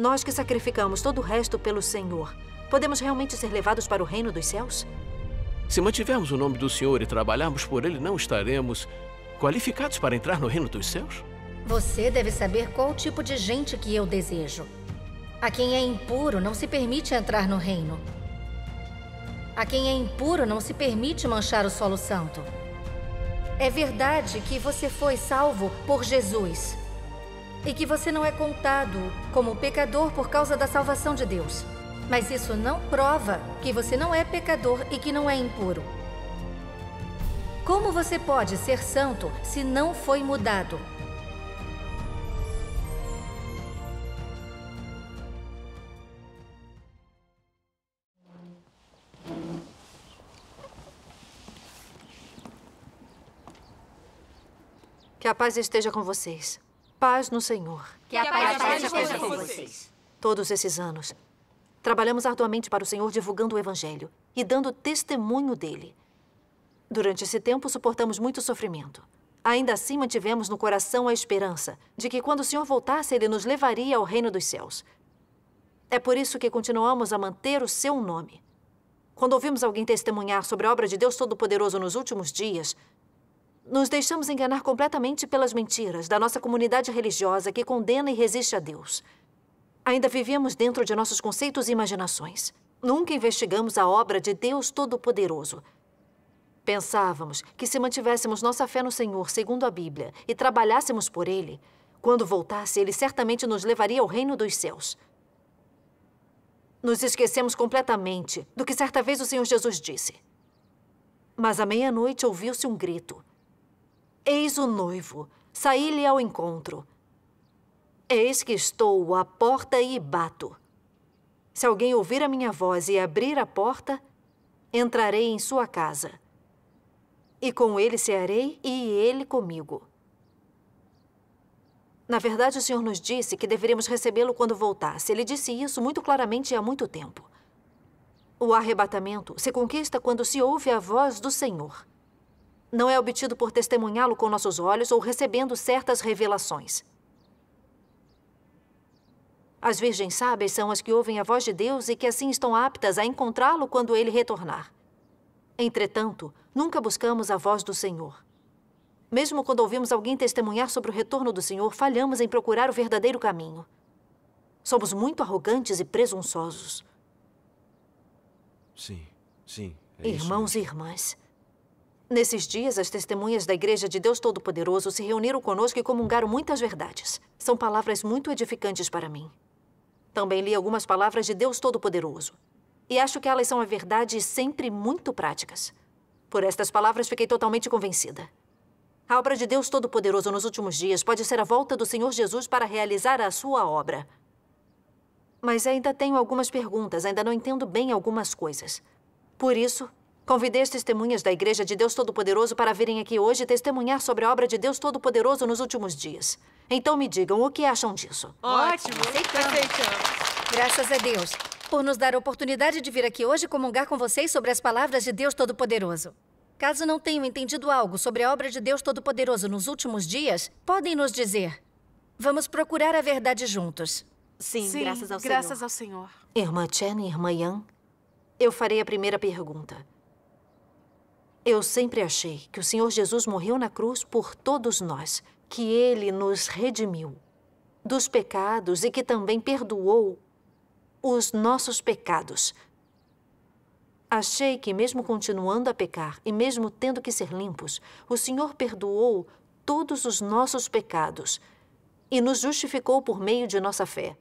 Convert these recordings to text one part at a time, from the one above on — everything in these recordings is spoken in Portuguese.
Nós que sacrificamos todo o resto pelo Senhor, podemos realmente ser levados para o reino dos céus? Se mantivermos o nome do Senhor e trabalharmos por ele, não estaremos qualificados para entrar no reino dos céus? Você deve saber qual tipo de gente que eu desejo. A quem é impuro não se permite entrar no reino. A quem é impuro não se permite manchar o solo santo. É verdade que você foi salvo por Jesus e que você não é contado como pecador por causa da salvação de Deus. Mas isso não prova que você não é pecador e que não é impuro. Como você pode ser santo se não foi mudado? Que a paz esteja com vocês. Paz no Senhor. Que a paz, esteja com vocês. Todos esses anos, trabalhamos arduamente para o Senhor divulgando o Evangelho e dando testemunho dele. Durante esse tempo, suportamos muito sofrimento. Ainda assim, mantivemos no coração a esperança de que quando o Senhor voltasse, ele nos levaria ao reino dos céus. É por isso que continuamos a manter o seu nome. Quando ouvimos alguém testemunhar sobre a obra de Deus Todo-Poderoso nos últimos dias, nos deixamos enganar completamente pelas mentiras da nossa comunidade religiosa que condena e resiste a Deus. Ainda vivíamos dentro de nossos conceitos e imaginações. Nunca investigamos a obra de Deus Todo-Poderoso. Pensávamos que se mantivéssemos nossa fé no Senhor segundo a Bíblia e trabalhássemos por Ele, quando voltasse, Ele certamente nos levaria ao reino dos céus. Nos esquecemos completamente do que certa vez o Senhor Jesus disse. Mas à meia-noite ouviu-se um grito. Eis o noivo. Saí-lhe ao encontro. Eis que estou à porta e bato. Se alguém ouvir a minha voz e abrir a porta, entrarei em sua casa. E com ele cearei e ele comigo. Na verdade, o senhor nos disse que deveríamos recebê-lo quando voltasse. Ele disse isso muito claramente há muito tempo. O arrebatamento se conquista quando se ouve a voz do Senhor não é obtido por testemunhá-lo com nossos olhos ou recebendo certas revelações. As virgens sábias são as que ouvem a voz de Deus e que assim estão aptas a encontrá-lo quando ele retornar. Entretanto, nunca buscamos a voz do Senhor. Mesmo quando ouvimos alguém testemunhar sobre o retorno do Senhor, falhamos em procurar o verdadeiro caminho. Somos muito arrogantes e presunçosos. Sim, sim. É Irmãos e irmãs, Nesses dias, as testemunhas da Igreja de Deus Todo-Poderoso se reuniram conosco e comungaram muitas verdades. São palavras muito edificantes para mim. Também li algumas palavras de Deus Todo-Poderoso. E acho que elas são a verdade sempre muito práticas. Por estas palavras, fiquei totalmente convencida. A obra de Deus Todo-Poderoso nos últimos dias pode ser a volta do Senhor Jesus para realizar a sua obra. Mas ainda tenho algumas perguntas, ainda não entendo bem algumas coisas. Por isso, Convidei as testemunhas da Igreja de Deus Todo-Poderoso para virem aqui hoje testemunhar sobre a obra de Deus Todo-Poderoso nos últimos dias. Então me digam o que acham disso. Ótimo, aceitamos. aceitamos. Graças a Deus por nos dar a oportunidade de vir aqui hoje comungar com vocês sobre as palavras de Deus Todo-Poderoso. Caso não tenham entendido algo sobre a obra de Deus Todo-Poderoso nos últimos dias, podem nos dizer. Vamos procurar a verdade juntos. Sim, Sim graças, ao, graças Senhor. ao Senhor. Irmã Chen e irmã Yang, eu farei a primeira pergunta. Eu sempre achei que o Senhor Jesus morreu na cruz por todos nós, que ele nos redimiu dos pecados e que também perdoou os nossos pecados. Achei que, mesmo continuando a pecar e mesmo tendo que ser limpos, o Senhor perdoou todos os nossos pecados e nos justificou por meio de nossa fé.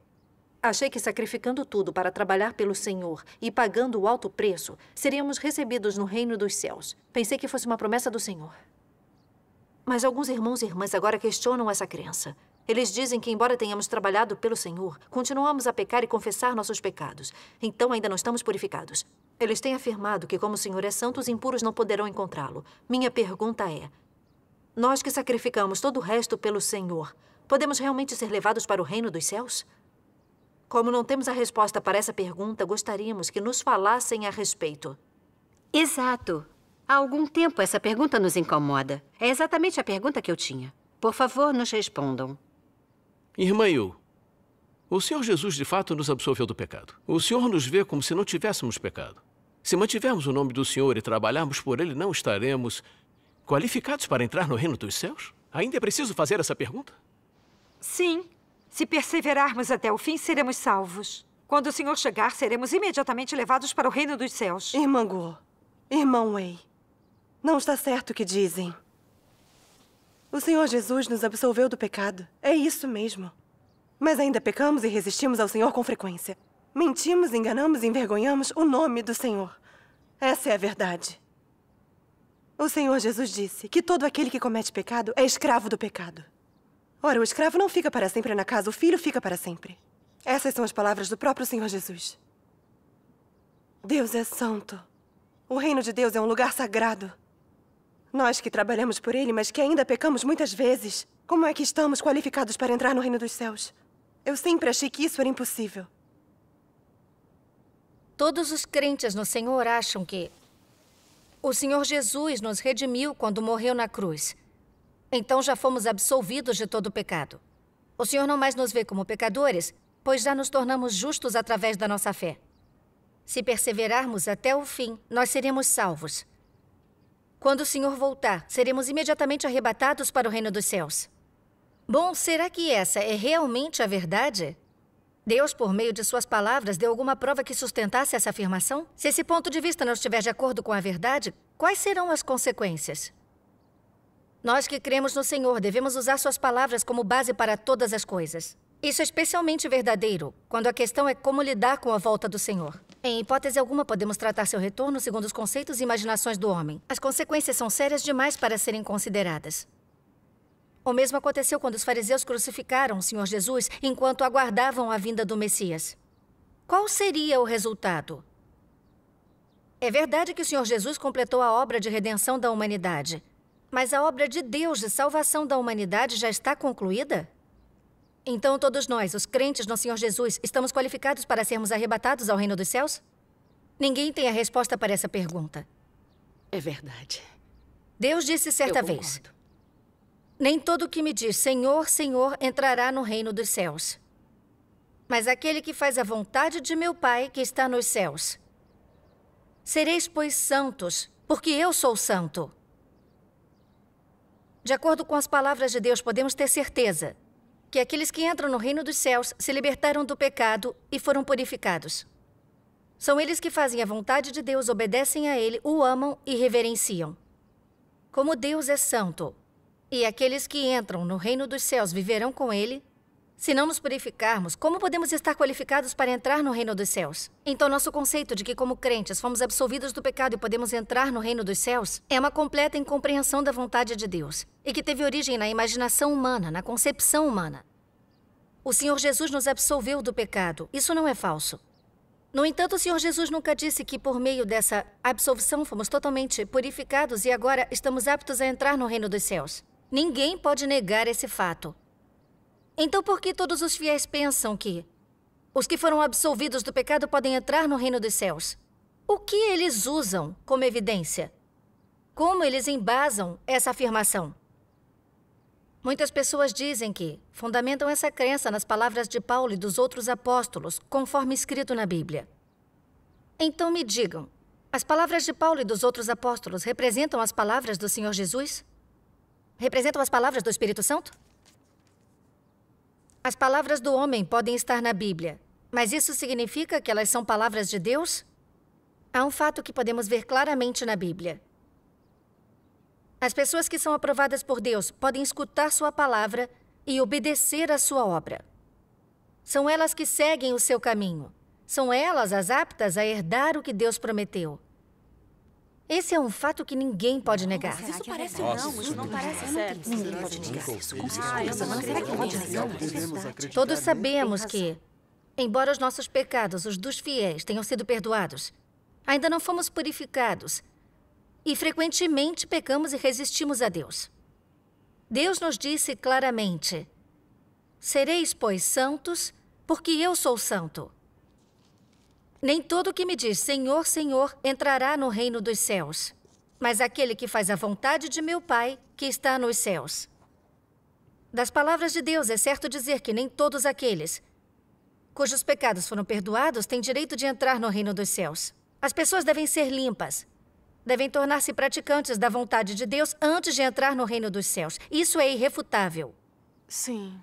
Achei que sacrificando tudo para trabalhar pelo Senhor e pagando o alto preço, seríamos recebidos no reino dos céus. Pensei que fosse uma promessa do Senhor. Mas alguns irmãos e irmãs agora questionam essa crença. Eles dizem que, embora tenhamos trabalhado pelo Senhor, continuamos a pecar e confessar nossos pecados. Então ainda não estamos purificados. Eles têm afirmado que, como o Senhor é santo, os impuros não poderão encontrá-lo. Minha pergunta é: nós que sacrificamos todo o resto pelo Senhor, podemos realmente ser levados para o reino dos céus? Como não temos a resposta para essa pergunta, gostaríamos que nos falassem a respeito. Exato. Há algum tempo essa pergunta nos incomoda. É exatamente a pergunta que eu tinha. Por favor, nos respondam. Irmã Yu, o Senhor Jesus de fato nos absolveu do pecado. O Senhor nos vê como se não tivéssemos pecado. Se mantivermos o nome do Senhor e trabalharmos por Ele, não estaremos qualificados para entrar no reino dos céus? Ainda é preciso fazer essa pergunta? Sim, se perseverarmos até o fim, seremos salvos. Quando o Senhor chegar, seremos imediatamente levados para o reino dos céus. Irmã Go, irmão Wei, não está certo o que dizem. O Senhor Jesus nos absolveu do pecado. É isso mesmo. Mas ainda pecamos e resistimos ao Senhor com frequência. Mentimos, enganamos e envergonhamos o nome do Senhor. Essa é a verdade. O Senhor Jesus disse que todo aquele que comete pecado é escravo do pecado. Ora, o escravo não fica para sempre na casa, o filho fica para sempre. Essas são as palavras do próprio Senhor Jesus. Deus é santo. O reino de Deus é um lugar sagrado. Nós que trabalhamos por ele, mas que ainda pecamos muitas vezes, como é que estamos qualificados para entrar no reino dos céus? Eu sempre achei que isso era impossível. Todos os crentes no Senhor acham que o Senhor Jesus nos redimiu quando morreu na cruz. Então já fomos absolvidos de todo o pecado. O Senhor não mais nos vê como pecadores, pois já nos tornamos justos através da nossa fé. Se perseverarmos até o fim, nós seremos salvos. Quando o Senhor voltar, seremos imediatamente arrebatados para o reino dos céus. Bom, será que essa é realmente a verdade? Deus, por meio de suas palavras, deu alguma prova que sustentasse essa afirmação? Se esse ponto de vista não estiver de acordo com a verdade, quais serão as consequências? Nós que cremos no Senhor devemos usar suas palavras como base para todas as coisas. Isso é especialmente verdadeiro quando a questão é como lidar com a volta do Senhor. Em hipótese alguma, podemos tratar seu retorno segundo os conceitos e imaginações do homem. As consequências são sérias demais para serem consideradas. O mesmo aconteceu quando os fariseus crucificaram o Senhor Jesus enquanto aguardavam a vinda do Messias. Qual seria o resultado? É verdade que o Senhor Jesus completou a obra de redenção da humanidade, mas a obra de Deus de salvação da humanidade já está concluída? Então, todos nós, os crentes no Senhor Jesus, estamos qualificados para sermos arrebatados ao reino dos céus? Ninguém tem a resposta para essa pergunta. É verdade. Deus disse certa vez: Nem todo que me diz Senhor, Senhor entrará no reino dos céus, mas aquele que faz a vontade de meu Pai que está nos céus. Sereis, pois, santos, porque eu sou santo. De acordo com as palavras de Deus, podemos ter certeza que aqueles que entram no reino dos céus se libertaram do pecado e foram purificados. São eles que fazem a vontade de Deus, obedecem a Ele, o amam e reverenciam. Como Deus é santo, e aqueles que entram no reino dos céus viverão com Ele, se não nos purificarmos, como podemos estar qualificados para entrar no reino dos céus? Então, nosso conceito de que, como crentes, fomos absolvidos do pecado e podemos entrar no reino dos céus é uma completa incompreensão da vontade de Deus e que teve origem na imaginação humana, na concepção humana. O Senhor Jesus nos absolveu do pecado, isso não é falso. No entanto, o Senhor Jesus nunca disse que, por meio dessa absolvição, fomos totalmente purificados e agora estamos aptos a entrar no reino dos céus. Ninguém pode negar esse fato. Então por que todos os fiéis pensam que os que foram absolvidos do pecado podem entrar no reino dos céus? O que eles usam como evidência? Como eles embasam essa afirmação? Muitas pessoas dizem que fundamentam essa crença nas palavras de Paulo e dos outros apóstolos, conforme escrito na Bíblia. Então me digam, as palavras de Paulo e dos outros apóstolos representam as palavras do Senhor Jesus? Representam as palavras do Espírito Santo? As palavras do homem podem estar na Bíblia, mas isso significa que elas são palavras de Deus? Há um fato que podemos ver claramente na Bíblia. As pessoas que são aprovadas por Deus podem escutar Sua palavra e obedecer à Sua obra. São elas que seguem o seu caminho. São elas as aptas a herdar o que Deus prometeu. Esse é um fato que ninguém pode negar. Mas isso é parece não, isso não parece certo. Ninguém pode negar isso, com certeza. Mas será que pode negar? Todos sabemos que, embora os nossos pecados, os dos fiéis, tenham sido perdoados, ainda não fomos purificados e frequentemente pecamos e resistimos a Deus. Deus nos disse claramente: Sereis, pois, santos, porque eu sou santo. Nem todo que me diz Senhor, Senhor entrará no reino dos céus, mas aquele que faz a vontade de meu Pai que está nos céus. Das palavras de Deus é certo dizer que nem todos aqueles cujos pecados foram perdoados têm direito de entrar no reino dos céus. As pessoas devem ser limpas, devem tornar-se praticantes da vontade de Deus antes de entrar no reino dos céus. Isso é irrefutável. Sim.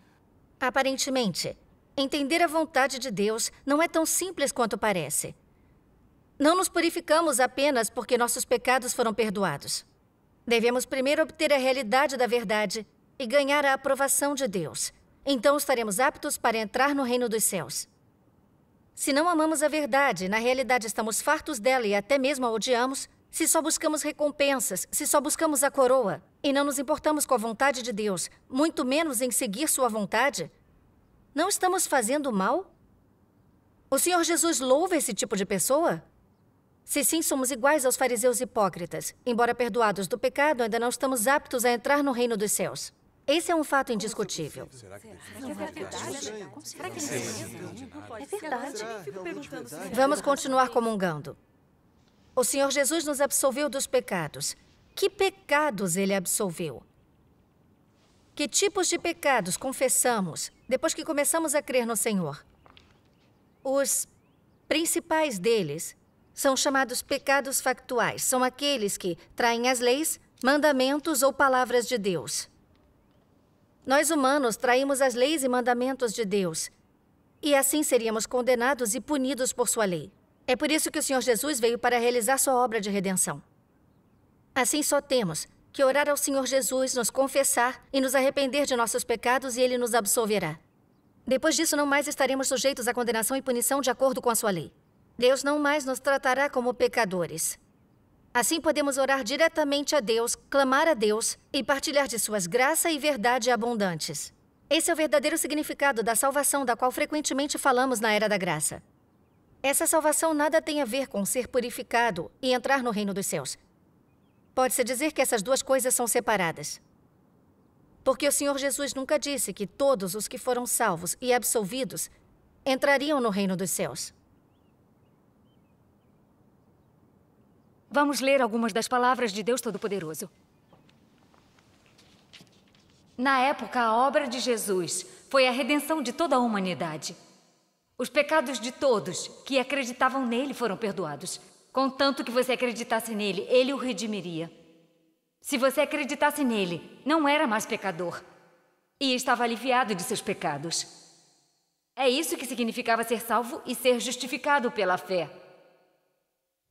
Aparentemente, Entender a vontade de Deus não é tão simples quanto parece. Não nos purificamos apenas porque nossos pecados foram perdoados. Devemos primeiro obter a realidade da verdade e ganhar a aprovação de Deus. Então estaremos aptos para entrar no reino dos céus. Se não amamos a verdade, na realidade estamos fartos dela e até mesmo a odiamos, se só buscamos recompensas, se só buscamos a coroa e não nos importamos com a vontade de Deus, muito menos em seguir sua vontade, não estamos fazendo mal? O Senhor Jesus louva esse tipo de pessoa? Se sim, somos iguais aos fariseus hipócritas. Embora perdoados do pecado, ainda não estamos aptos a entrar no reino dos céus. Esse é um fato indiscutível. Será que é verdade? é verdade? Vamos continuar comungando. O Senhor Jesus nos absolveu dos pecados. Que pecados ele absolveu? Que tipos de pecados confessamos depois que começamos a crer no Senhor. Os principais deles são chamados pecados factuais. São aqueles que traem as leis, mandamentos ou palavras de Deus. Nós humanos traímos as leis e mandamentos de Deus. E assim seríamos condenados e punidos por sua lei. É por isso que o Senhor Jesus veio para realizar sua obra de redenção. Assim só temos que orar ao Senhor Jesus, nos confessar e nos arrepender de nossos pecados e ele nos absolverá. Depois disso, não mais estaremos sujeitos à condenação e punição de acordo com a sua lei. Deus não mais nos tratará como pecadores. Assim podemos orar diretamente a Deus, clamar a Deus e partilhar de suas graça e verdade abundantes. Esse é o verdadeiro significado da salvação da qual frequentemente falamos na Era da Graça. Essa salvação nada tem a ver com ser purificado e entrar no reino dos céus. Pode-se dizer que essas duas coisas são separadas. Porque o Senhor Jesus nunca disse que todos os que foram salvos e absolvidos entrariam no reino dos céus. Vamos ler algumas das palavras de Deus Todo-Poderoso. Na época, a obra de Jesus foi a redenção de toda a humanidade. Os pecados de todos que acreditavam nele foram perdoados. Contanto que você acreditasse nele, ele o redimiria. Se você acreditasse nele, não era mais pecador. E estava aliviado de seus pecados. É isso que significava ser salvo e ser justificado pela fé.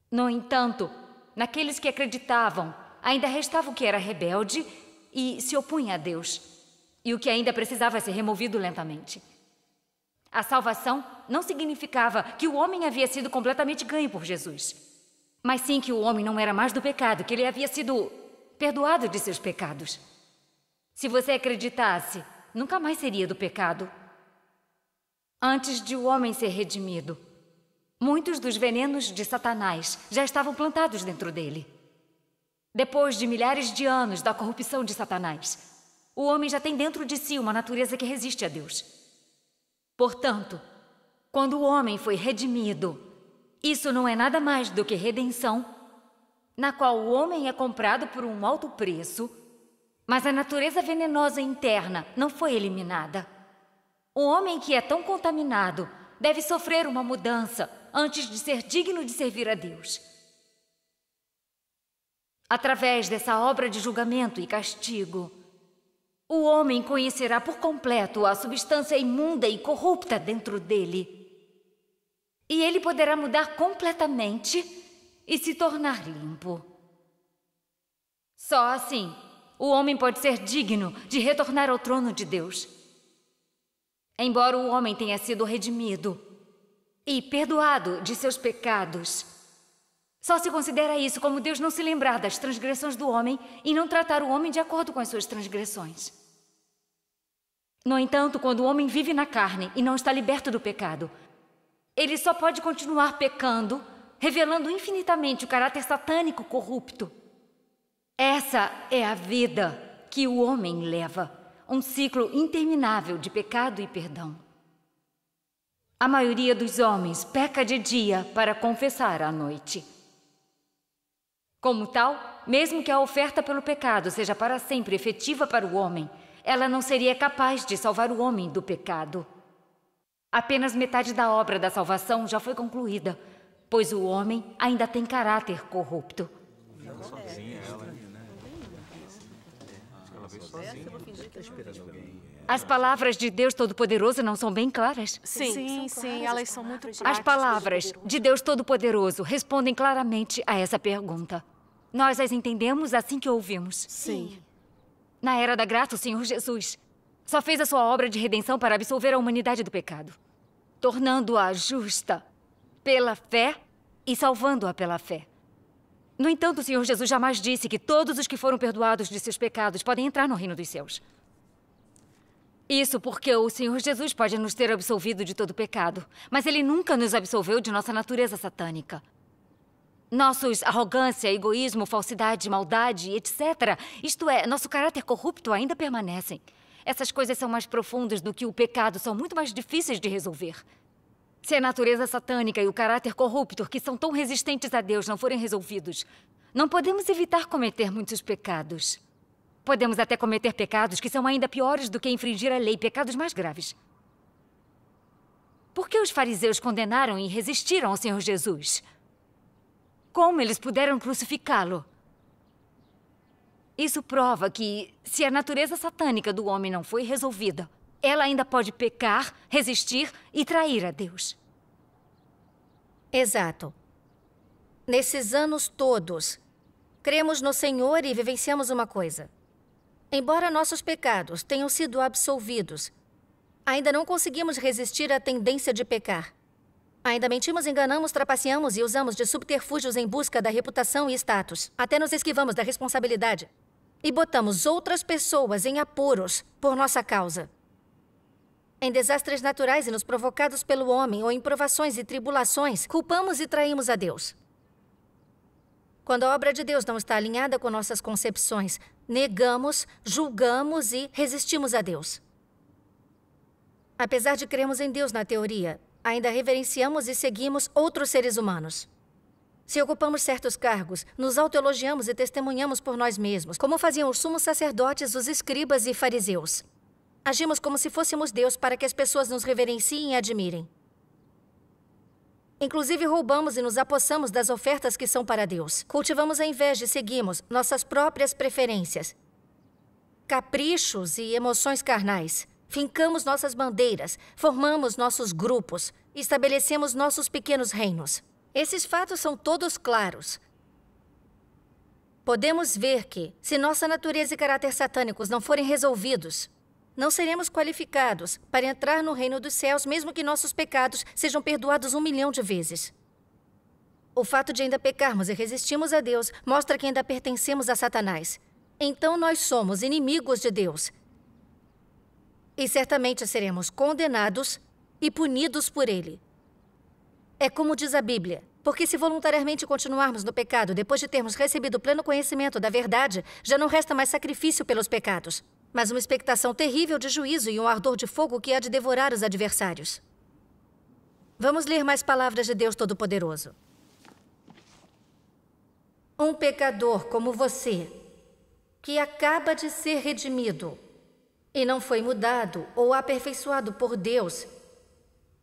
No entanto, naqueles que acreditavam, ainda restava o que era rebelde e se opunha a Deus, e o que ainda precisava ser removido lentamente. A salvação não significava que o homem havia sido completamente ganho por Jesus mas sim que o homem não era mais do pecado, que ele havia sido perdoado de seus pecados. Se você acreditasse, nunca mais seria do pecado. Antes de o homem ser redimido, muitos dos venenos de Satanás já estavam plantados dentro dele. Depois de milhares de anos da corrupção de Satanás, o homem já tem dentro de si uma natureza que resiste a Deus. Portanto, quando o homem foi redimido, isso não é nada mais do que redenção, na qual o homem é comprado por um alto preço, mas a natureza venenosa interna não foi eliminada. O homem que é tão contaminado deve sofrer uma mudança antes de ser digno de servir a Deus. Através dessa obra de julgamento e castigo, o homem conhecerá por completo a substância imunda e corrupta dentro dele e ele poderá mudar completamente e se tornar limpo. Só assim o homem pode ser digno de retornar ao trono de Deus. Embora o homem tenha sido redimido e perdoado de seus pecados, só se considera isso como Deus não se lembrar das transgressões do homem e não tratar o homem de acordo com as suas transgressões. No entanto, quando o homem vive na carne e não está liberto do pecado, ele só pode continuar pecando, revelando infinitamente o caráter satânico corrupto. Essa é a vida que o homem leva, um ciclo interminável de pecado e perdão. A maioria dos homens peca de dia para confessar à noite. Como tal, mesmo que a oferta pelo pecado seja para sempre efetiva para o homem, ela não seria capaz de salvar o homem do pecado. Apenas metade da obra da salvação já foi concluída, pois o homem ainda tem caráter corrupto. As palavras de Deus Todo-Poderoso não são bem claras? Sim, sim, sim elas são muito claras. As palavras de Deus Todo-Poderoso respondem claramente a essa pergunta. Nós as entendemos assim que ouvimos. Sim. Na era da graça, o Senhor Jesus só fez a sua obra de redenção para absolver a humanidade do pecado tornando-a justa pela fé e salvando-a pela fé. No entanto, o Senhor Jesus jamais disse que todos os que foram perdoados de seus pecados podem entrar no reino dos céus. Isso porque o Senhor Jesus pode nos ter absolvido de todo pecado, mas ele nunca nos absolveu de nossa natureza satânica. Nossos arrogância, egoísmo, falsidade, maldade, etc., isto é, nosso caráter corrupto ainda permanecem. Essas coisas são mais profundas do que o pecado, são muito mais difíceis de resolver. Se a natureza satânica e o caráter corrupto que são tão resistentes a Deus não forem resolvidos, não podemos evitar cometer muitos pecados. Podemos até cometer pecados que são ainda piores do que infringir a lei, pecados mais graves. Por que os fariseus condenaram e resistiram ao Senhor Jesus? Como eles puderam crucificá-lo? Isso prova que, se a natureza satânica do homem não foi resolvida, ela ainda pode pecar, resistir e trair a Deus. Exato. Nesses anos todos, cremos no Senhor e vivenciamos uma coisa. Embora nossos pecados tenham sido absolvidos, ainda não conseguimos resistir à tendência de pecar. Ainda mentimos, enganamos, trapaceamos e usamos de subterfúgios em busca da reputação e status. Até nos esquivamos da responsabilidade e botamos outras pessoas em apuros por nossa causa. Em desastres naturais e nos provocados pelo homem ou em provações e tribulações, culpamos e traímos a Deus. Quando a obra de Deus não está alinhada com nossas concepções, negamos, julgamos e resistimos a Deus. Apesar de crermos em Deus na teoria, ainda reverenciamos e seguimos outros seres humanos. Se ocupamos certos cargos, nos autoelogiamos e testemunhamos por nós mesmos, como faziam os sumos sacerdotes, os escribas e fariseus. Agimos como se fôssemos Deus para que as pessoas nos reverenciem e admirem. Inclusive, roubamos e nos apossamos das ofertas que são para Deus. Cultivamos a inveja e seguimos nossas próprias preferências, caprichos e emoções carnais. Fincamos nossas bandeiras, formamos nossos grupos, estabelecemos nossos pequenos reinos. Esses fatos são todos claros. Podemos ver que, se nossa natureza e caráter satânicos não forem resolvidos, não seremos qualificados para entrar no reino dos céus, mesmo que nossos pecados sejam perdoados um milhão de vezes. O fato de ainda pecarmos e resistirmos a Deus mostra que ainda pertencemos a Satanás. Então nós somos inimigos de Deus. E certamente seremos condenados e punidos por ele. É como diz a Bíblia. Porque se voluntariamente continuarmos no pecado depois de termos recebido pleno conhecimento da verdade, já não resta mais sacrifício pelos pecados, mas uma expectação terrível de juízo e um ardor de fogo que há de devorar os adversários. Vamos ler mais palavras de Deus Todo-Poderoso. Um pecador como você, que acaba de ser redimido e não foi mudado ou aperfeiçoado por Deus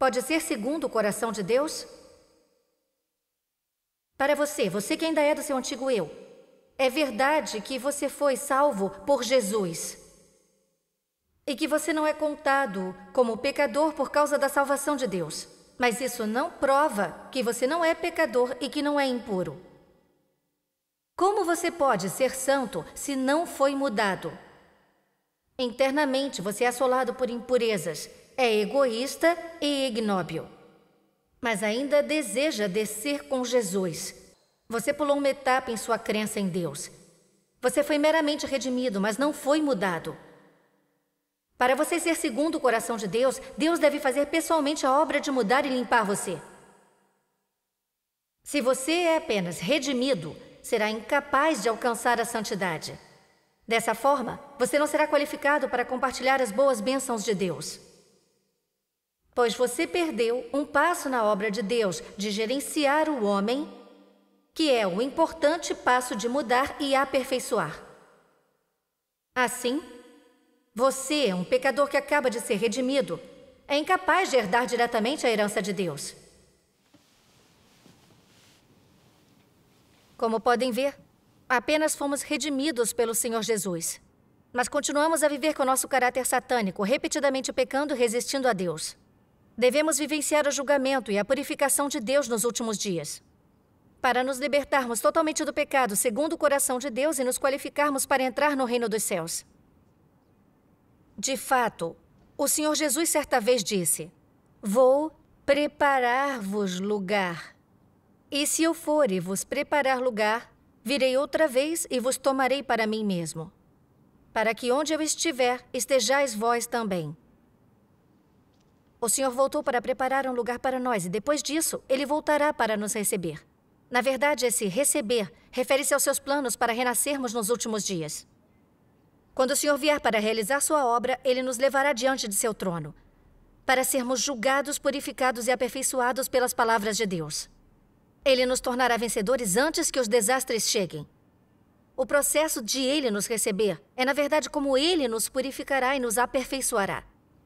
Pode ser segundo o coração de Deus? Para você, você que ainda é do seu antigo eu, é verdade que você foi salvo por Jesus e que você não é contado como pecador por causa da salvação de Deus. Mas isso não prova que você não é pecador e que não é impuro. Como você pode ser santo se não foi mudado? Internamente você é assolado por impurezas, é egoísta e ignóbil. Mas ainda deseja descer com Jesus. Você pulou uma etapa em sua crença em Deus. Você foi meramente redimido, mas não foi mudado. Para você ser segundo o coração de Deus, Deus deve fazer pessoalmente a obra de mudar e limpar você. Se você é apenas redimido, será incapaz de alcançar a santidade. Dessa forma, você não será qualificado para compartilhar as boas bênçãos de Deus. Pois você perdeu um passo na obra de Deus de gerenciar o homem, que é o importante passo de mudar e aperfeiçoar. Assim, você, um pecador que acaba de ser redimido, é incapaz de herdar diretamente a herança de Deus. Como podem ver, apenas fomos redimidos pelo Senhor Jesus. Mas continuamos a viver com nosso caráter satânico, repetidamente pecando e resistindo a Deus. Devemos vivenciar o julgamento e a purificação de Deus nos últimos dias. Para nos libertarmos totalmente do pecado, segundo o coração de Deus, e nos qualificarmos para entrar no reino dos céus. De fato, o Senhor Jesus certa vez disse: Vou preparar-vos lugar. E se eu for e vos preparar lugar, virei outra vez e vos tomarei para mim mesmo, para que onde eu estiver estejais vós também. O senhor voltou para preparar um lugar para nós e depois disso, ele voltará para nos receber. Na verdade, esse receber refere-se aos seus planos para renascermos nos últimos dias. Quando o senhor vier para realizar sua obra, ele nos levará diante de seu trono para sermos julgados, purificados e aperfeiçoados pelas palavras de Deus. Ele nos tornará vencedores antes que os desastres cheguem. O processo de ele nos receber é, na verdade, como ele nos purificará e nos aperfeiçoará.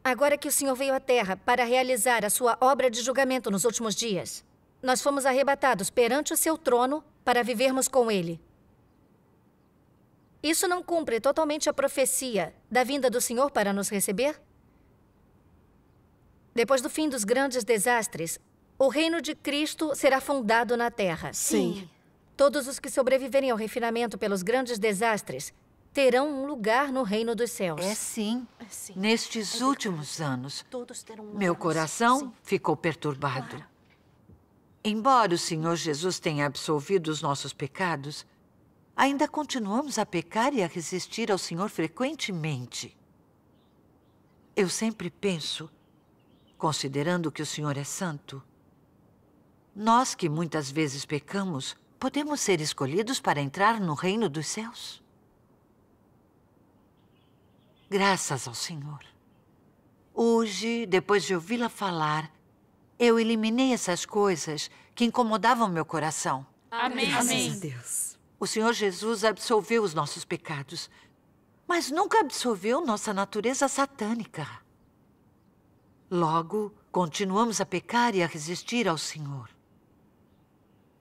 Agora que o Senhor veio à Terra para realizar a sua obra de julgamento nos últimos dias, nós fomos arrebatados perante o seu trono para vivermos com ele. Isso não cumpre totalmente a profecia da vinda do Senhor para nos receber? Depois do fim dos grandes desastres, o reino de Cristo será fundado na terra. Sim. Todos os que sobreviverem ao refinamento pelos grandes desastres terão um lugar no reino dos céus. É sim. É, sim. Nestes é últimos anos, meu coração sim. ficou perturbado. Claro. Embora o Senhor Jesus tenha absolvido os nossos pecados, ainda continuamos a pecar e a resistir ao Senhor frequentemente. Eu sempre penso, considerando que o Senhor é santo, nós que muitas vezes pecamos, podemos ser escolhidos para entrar no reino dos céus? Graças ao Senhor. Hoje, depois de ouvi-la falar, eu eliminei essas coisas que incomodavam meu coração. Amém. Amém. Deus. O Senhor Jesus absolveu os nossos pecados, mas nunca absolveu nossa natureza satânica. Logo, continuamos a pecar e a resistir ao Senhor.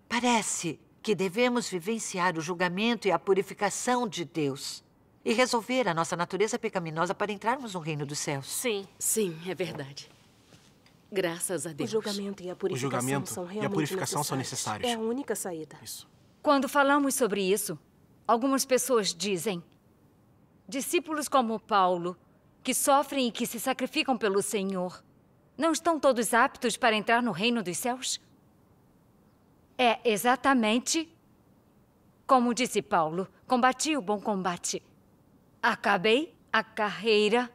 Parece que devemos vivenciar o julgamento e a purificação de Deus e resolver a nossa natureza pecaminosa para entrarmos no reino dos céus. Sim. Sim, é verdade. Graças a Deus. O julgamento e a purificação, são, realmente e a purificação necessários. são necessários. É a única saída. Isso. Quando falamos sobre isso, algumas pessoas dizem: discípulos como Paulo, que sofrem e que se sacrificam pelo Senhor, não estão todos aptos para entrar no reino dos céus? É exatamente como disse Paulo: combati o bom combate. Acabei a carreira,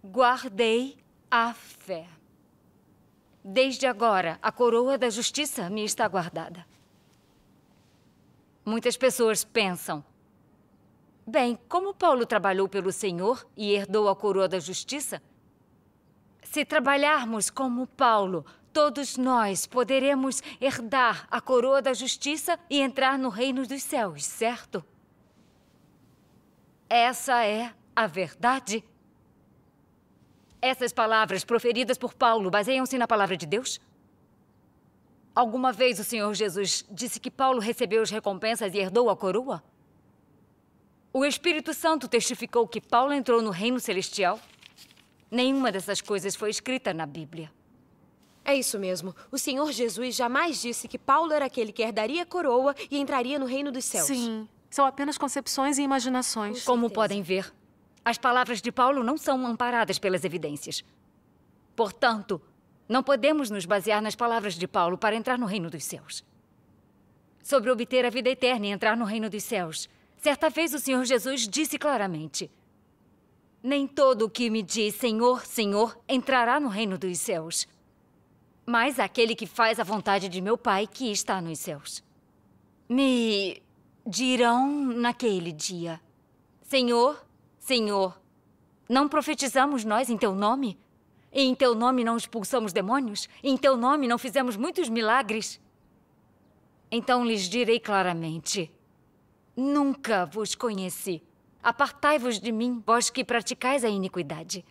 guardei a fé. Desde agora, a coroa da justiça me está guardada. Muitas pessoas pensam: bem, como Paulo trabalhou pelo Senhor e herdou a coroa da justiça, se trabalharmos como Paulo, todos nós poderemos herdar a coroa da justiça e entrar no reino dos céus, certo? Essa é a verdade? Essas palavras proferidas por Paulo baseiam-se na palavra de Deus? Alguma vez o Senhor Jesus disse que Paulo recebeu as recompensas e herdou a coroa? O Espírito Santo testificou que Paulo entrou no reino celestial? Nenhuma dessas coisas foi escrita na Bíblia. É isso mesmo. O Senhor Jesus jamais disse que Paulo era aquele que herdaria a coroa e entraria no reino dos céus. Sim. São apenas concepções e imaginações. Como podem ver, as palavras de Paulo não são amparadas pelas evidências. Portanto, não podemos nos basear nas palavras de Paulo para entrar no reino dos céus. Sobre obter a vida eterna e entrar no reino dos céus, certa vez o Senhor Jesus disse claramente: Nem todo o que me diz Senhor, Senhor entrará no reino dos céus, mas aquele que faz a vontade de meu Pai que está nos céus. Me dirão naquele dia: Senhor, Senhor, não profetizamos nós em teu nome? E em teu nome não expulsamos demônios? E em teu nome não fizemos muitos milagres? Então lhes direi claramente: Nunca vos conheci. Apartai-vos de mim, vós que praticais a iniquidade.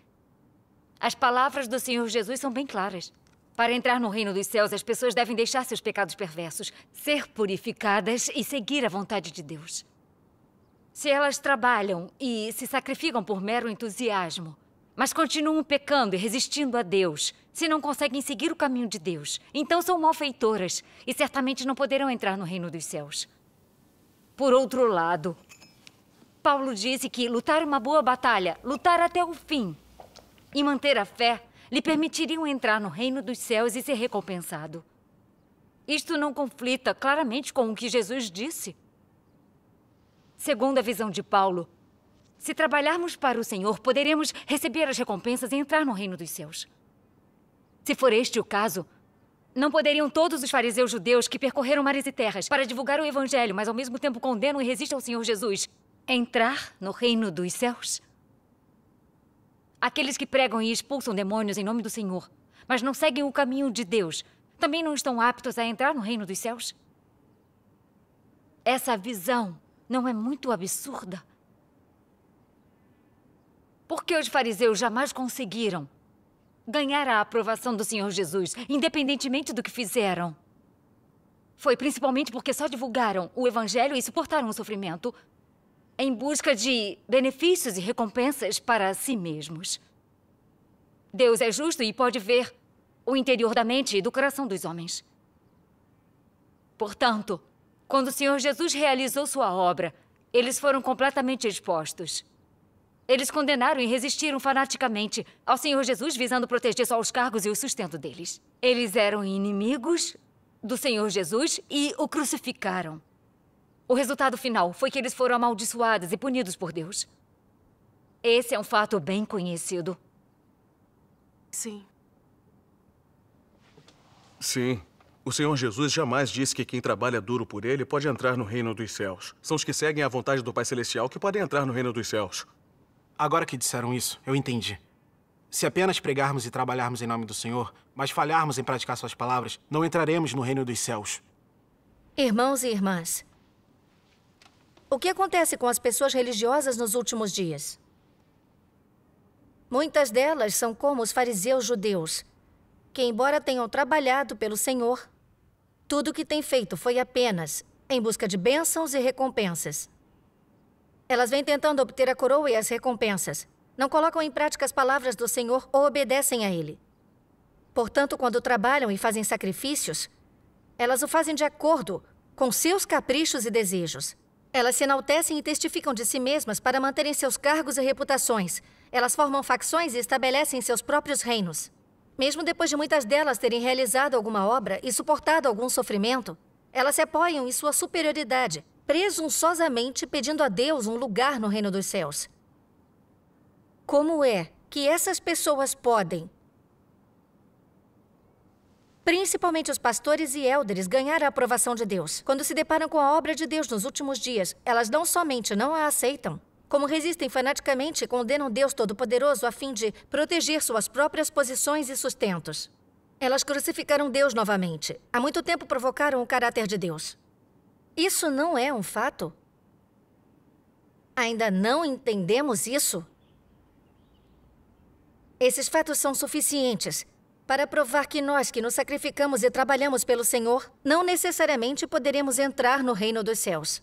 As palavras do Senhor Jesus são bem claras. Para entrar no reino dos céus, as pessoas devem deixar seus pecados perversos, ser purificadas e seguir a vontade de Deus. Se elas trabalham e se sacrificam por mero entusiasmo, mas continuam pecando e resistindo a Deus, se não conseguem seguir o caminho de Deus, então são malfeitoras e certamente não poderão entrar no reino dos céus. Por outro lado, Paulo disse que lutar uma boa batalha, lutar até o fim e manter a fé lhe permitiriam entrar no reino dos céus e ser recompensado. Isto não conflita claramente com o que Jesus disse. Segundo a visão de Paulo, se trabalharmos para o Senhor, poderemos receber as recompensas e entrar no reino dos céus. Se for este o caso, não poderiam todos os fariseus judeus que percorreram mares e terras para divulgar o evangelho, mas ao mesmo tempo condenam e resistem ao Senhor Jesus, entrar no reino dos céus? Aqueles que pregam e expulsam demônios em nome do Senhor, mas não seguem o caminho de Deus, também não estão aptos a entrar no reino dos céus? Essa visão não é muito absurda? Por que os fariseus jamais conseguiram ganhar a aprovação do Senhor Jesus, independentemente do que fizeram? Foi principalmente porque só divulgaram o Evangelho e suportaram o sofrimento em busca de benefícios e recompensas para si mesmos. Deus é justo e pode ver o interior da mente e do coração dos homens. Portanto, quando o Senhor Jesus realizou sua obra, eles foram completamente expostos. Eles condenaram e resistiram fanaticamente ao Senhor Jesus, visando proteger só os cargos e o sustento deles. Eles eram inimigos do Senhor Jesus e o crucificaram. O resultado final foi que eles foram amaldiçoados e punidos por Deus. Esse é um fato bem conhecido. Sim. Sim. O Senhor Jesus jamais disse que quem trabalha duro por ele pode entrar no reino dos céus. São os que seguem a vontade do Pai Celestial que podem entrar no reino dos céus. Agora que disseram isso, eu entendi. Se apenas pregarmos e trabalharmos em nome do Senhor, mas falharmos em praticar suas palavras, não entraremos no reino dos céus. Irmãos e irmãs, o que acontece com as pessoas religiosas nos últimos dias? Muitas delas são como os fariseus judeus, que, embora tenham trabalhado pelo Senhor, tudo o que têm feito foi apenas em busca de bênçãos e recompensas. Elas vêm tentando obter a coroa e as recompensas. Não colocam em prática as palavras do Senhor ou obedecem a Ele. Portanto, quando trabalham e fazem sacrifícios, elas o fazem de acordo com seus caprichos e desejos. Elas se enaltecem e testificam de si mesmas para manterem seus cargos e reputações. Elas formam facções e estabelecem seus próprios reinos. Mesmo depois de muitas delas terem realizado alguma obra e suportado algum sofrimento, elas se apoiam em sua superioridade, presunçosamente pedindo a Deus um lugar no reino dos céus. Como é que essas pessoas podem Principalmente os pastores e élderes ganharam a aprovação de Deus. Quando se deparam com a obra de Deus nos últimos dias, elas não somente não a aceitam, como resistem fanaticamente e condenam Deus Todo-Poderoso a fim de proteger suas próprias posições e sustentos. Elas crucificaram Deus novamente. Há muito tempo provocaram o caráter de Deus. Isso não é um fato? Ainda não entendemos isso? Esses fatos são suficientes para provar que nós que nos sacrificamos e trabalhamos pelo Senhor, não necessariamente poderemos entrar no reino dos céus.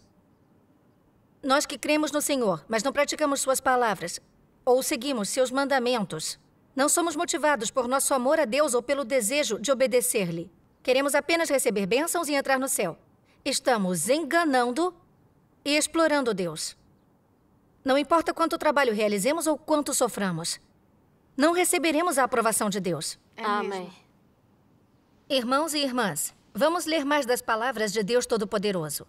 Nós que cremos no Senhor, mas não praticamos Suas palavras, ou seguimos Seus mandamentos, não somos motivados por nosso amor a Deus ou pelo desejo de obedecer-lhe. Queremos apenas receber bênçãos e entrar no céu. Estamos enganando e explorando Deus. Não importa quanto trabalho realizemos ou quanto soframos, não receberemos a aprovação de Deus. É Amém. Mesmo. Irmãos e irmãs, vamos ler mais das palavras de Deus Todo-Poderoso.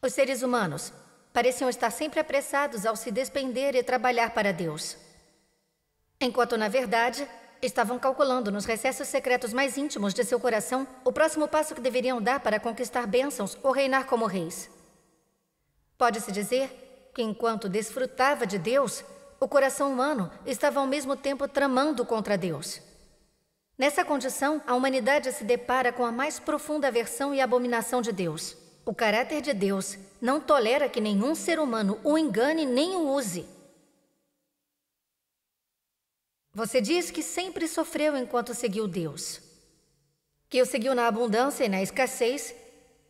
Os seres humanos pareciam estar sempre apressados ao se despender e trabalhar para Deus. Enquanto, na verdade, estavam calculando nos recessos secretos mais íntimos de seu coração o próximo passo que deveriam dar para conquistar bênçãos ou reinar como reis. Pode-se dizer que, enquanto desfrutava de Deus, o coração humano estava ao mesmo tempo tramando contra Deus. Nessa condição, a humanidade se depara com a mais profunda aversão e abominação de Deus. O caráter de Deus não tolera que nenhum ser humano o engane nem o use. Você diz que sempre sofreu enquanto seguiu Deus, que o seguiu na abundância e na escassez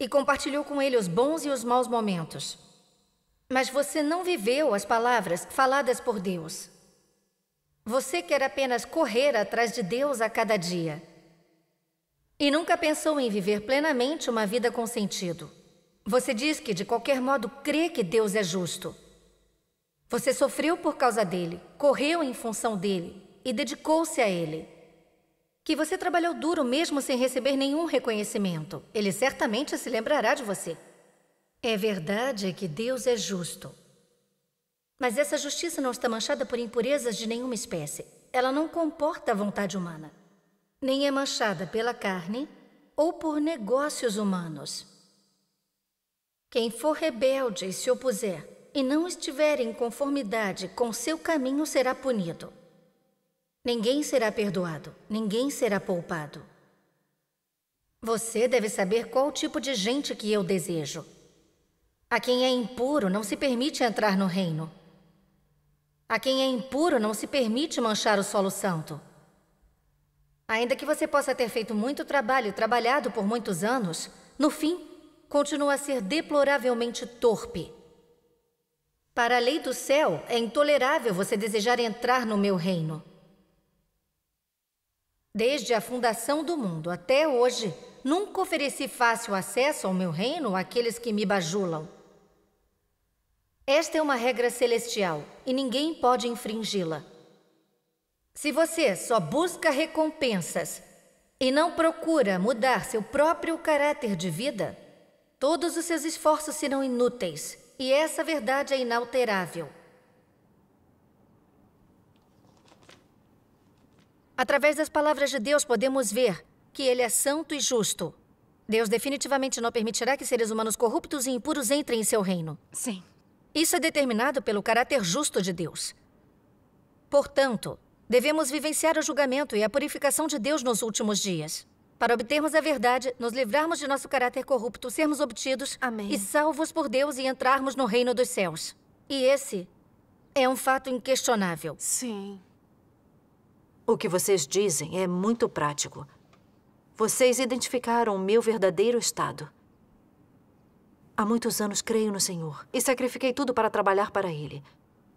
e compartilhou com ele os bons e os maus momentos. Mas você não viveu as palavras faladas por Deus. Você quer apenas correr atrás de Deus a cada dia. E nunca pensou em viver plenamente uma vida com sentido. Você diz que, de qualquer modo, crê que Deus é justo. Você sofreu por causa dele, correu em função dele e dedicou-se a ele. Que você trabalhou duro mesmo sem receber nenhum reconhecimento. Ele certamente se lembrará de você. É verdade que Deus é justo. Mas essa justiça não está manchada por impurezas de nenhuma espécie. Ela não comporta a vontade humana, nem é manchada pela carne ou por negócios humanos. Quem for rebelde e se opuser, e não estiver em conformidade com seu caminho, será punido. Ninguém será perdoado, ninguém será poupado. Você deve saber qual tipo de gente que eu desejo a quem é impuro não se permite entrar no reino. A quem é impuro não se permite manchar o solo santo. Ainda que você possa ter feito muito trabalho e trabalhado por muitos anos, no fim, continua a ser deploravelmente torpe. Para a lei do céu, é intolerável você desejar entrar no meu reino. Desde a fundação do mundo até hoje, nunca ofereci fácil acesso ao meu reino àqueles que me bajulam. Esta é uma regra celestial e ninguém pode infringi-la. Se você só busca recompensas e não procura mudar seu próprio caráter de vida, todos os seus esforços serão inúteis e essa verdade é inalterável. Através das palavras de Deus, podemos ver que Ele é santo e justo. Deus definitivamente não permitirá que seres humanos corruptos e impuros entrem em seu reino. Sim. Isso é determinado pelo caráter justo de Deus. Portanto, devemos vivenciar o julgamento e a purificação de Deus nos últimos dias. Para obtermos a verdade, nos livrarmos de nosso caráter corrupto, sermos obtidos Amém. e salvos por Deus e entrarmos no reino dos céus. E esse é um fato inquestionável. Sim. O que vocês dizem é muito prático. Vocês identificaram o meu verdadeiro estado. Há muitos anos creio no Senhor e sacrifiquei tudo para trabalhar para Ele.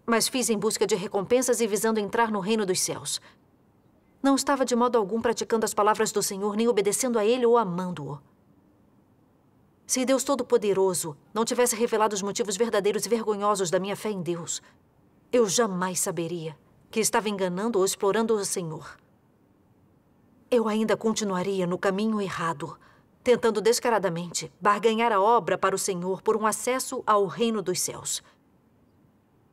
Mas fiz em busca de recompensas e visando entrar no reino dos céus. Não estava de modo algum praticando as palavras do Senhor, nem obedecendo a Ele ou amando-o. Se Deus Todo-Poderoso não tivesse revelado os motivos verdadeiros e vergonhosos da minha fé em Deus, eu jamais saberia que estava enganando ou explorando o Senhor. Eu ainda continuaria no caminho errado, tentando descaradamente barganhar a obra para o Senhor por um acesso ao reino dos céus.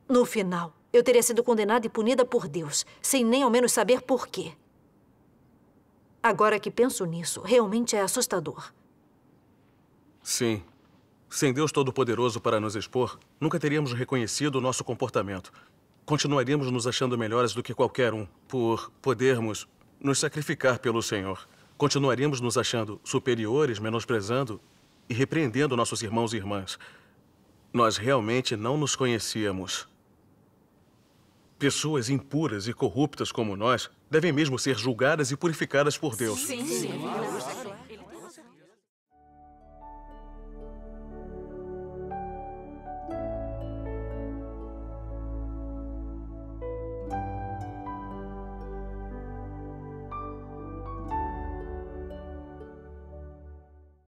No final, eu teria sido condenada e punida por Deus, sem nem ao menos saber por quê. Agora que penso nisso, realmente é assustador. Sim. Sem Deus Todo-Poderoso para nos expor, nunca teríamos reconhecido o nosso comportamento. Continuaríamos nos achando melhores do que qualquer um, por podermos nos sacrificar pelo Senhor continuaríamos nos achando superiores, menosprezando e repreendendo nossos irmãos e irmãs. Nós realmente não nos conhecíamos. Pessoas impuras e corruptas como nós devem mesmo ser julgadas e purificadas por Deus. Sim, sim.